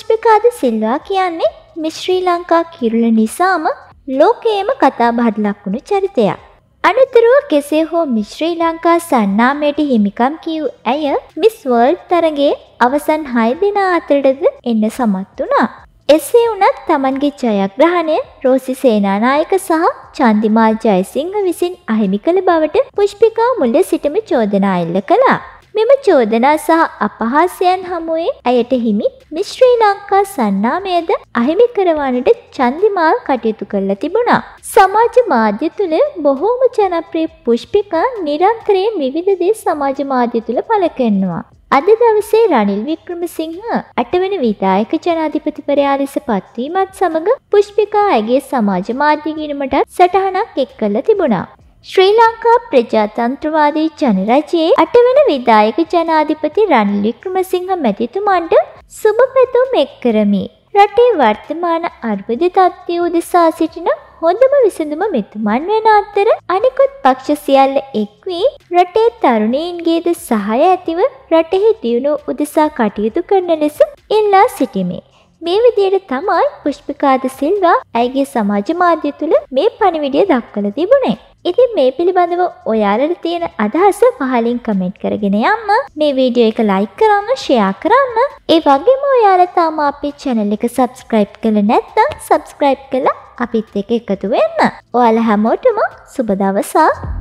ශ්‍රිකාද සිල්වා කියන්නේ මිශ්‍රී ලංකා කිරුල නිසාම ලෝකයේම කතා බහදලක්වුණු චරිතයක්. අනතුරුව කෙසේ හෝ මිශ්‍රී ලංකා සන්නාමයට හිමිකම් කිව් ඇය මිස්වර්ල්ඩ් තරගේ අවසන් හය දෙනා අතරටද එන්න සමත් වුණා. එසේ වනත් තමන්ගේ ජයග්‍රහණය රෝසි සේනානායක සහ චන්දිමාල් ජයසිංහ විසින් අහිමි කළ බවට පුෂ්පිකා මුල්ල සිටම චෝදනා එල්ල කළා. මෙම චෝදනා සහ අපහාසයන් හමුවේ ඇයට හිමි මිශ්‍රී ලංකා සන්නාමයද අහිමි කරවන්නට චන්දිමාල් කටයුතු කරලා තිබුණා. සමාජ මාධ්‍ය තුළ බොහෝම ජනප්‍රිය පුෂ්පිකා නිරන්තරයෙන් විවිධ දේ සමාජ මාධ්‍ය තුළ පළ කරනවා. අද දවසේ රනිල් වික්‍රමසිංහ අටවන විධායක ජනාධිපතිවරයා ලෙස පත්වීමත් සමඟ පුෂ්පිකා ඇගේ සමාජ මාධ්‍ය ගිණුමටත් සටහනක් එක් කළ තිබුණා. ශ්‍රී ලංකා ප්‍රජාතන්ත්‍රවාදී ජනරජයේ අටවන විදායක ජනාධිපති රනිල් වික්‍රමසිංහ මැතිතුමන්ට සුබ පැතුම් එක් කරමි. රටේ වර්තමාන අර්බුද තත්ත්වය උදෙසා සිටින හොඳම විසඳුම මෙතුමන් වෙන අතර අනිකුත් පක්ෂ සියල්ල එක්වී රටේ තරුණීන්ගේද සහය ඇතිව රටෙහි දියුණු උදෙසා කටයුතු කරන ලෙස ඉල්ලා සිටිමේ. මේ විදියට තමයි පුෂ්පිකාද සිල්වා ඇගේ සමාජ මාධ්‍ය තුළ මේ පණිවිඩය දක්වල තිබුණේ. ඉතින් මේ පිළිබඳව ඔයාලට තියෙන අදහස පහලින් කමෙන්ට් කරගෙන යන්න මේ වීඩියෝ එක ලයික් කරන්න ෂෙයා කරන්න ඒ වගේම ඔයාලා තාම අපේ channel එක subscribe කළේ නැත්නම් subscribe කරලා අපිත් එක්ක එකතු වෙන්න. ඔයාලා හැමෝටම සුබ දවසක්.